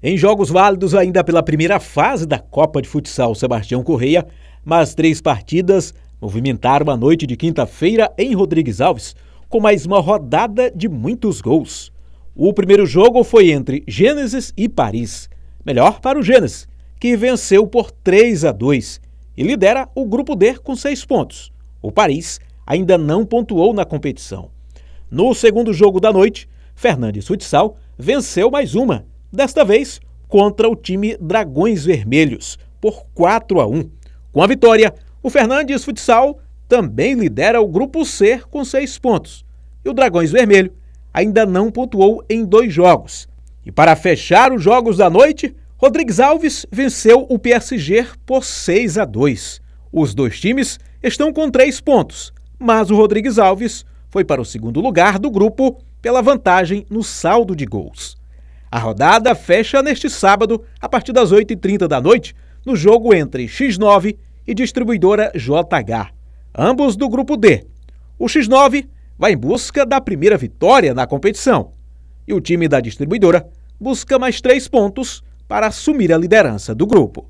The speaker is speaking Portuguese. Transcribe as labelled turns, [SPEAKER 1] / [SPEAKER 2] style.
[SPEAKER 1] Em jogos válidos ainda pela primeira fase da Copa de Futsal Sebastião Correia, mas três partidas movimentaram a noite de quinta-feira em Rodrigues Alves, com mais uma rodada de muitos gols. O primeiro jogo foi entre Gênesis e Paris. Melhor para o Gênesis, que venceu por 3 a 2 e lidera o grupo D com seis pontos. O Paris ainda não pontuou na competição. No segundo jogo da noite, Fernandes Futsal venceu mais uma desta vez contra o time Dragões Vermelhos, por 4 a 1. Com a vitória, o Fernandes Futsal também lidera o grupo C com 6 pontos. E o Dragões Vermelho ainda não pontuou em dois jogos. E para fechar os jogos da noite, Rodrigues Alves venceu o PSG por 6 a 2. Os dois times estão com três pontos, mas o Rodrigues Alves foi para o segundo lugar do grupo pela vantagem no saldo de gols. A rodada fecha neste sábado, a partir das 8h30 da noite, no jogo entre X9 e distribuidora JH, ambos do grupo D. O X9 vai em busca da primeira vitória na competição. E o time da distribuidora busca mais três pontos para assumir a liderança do grupo.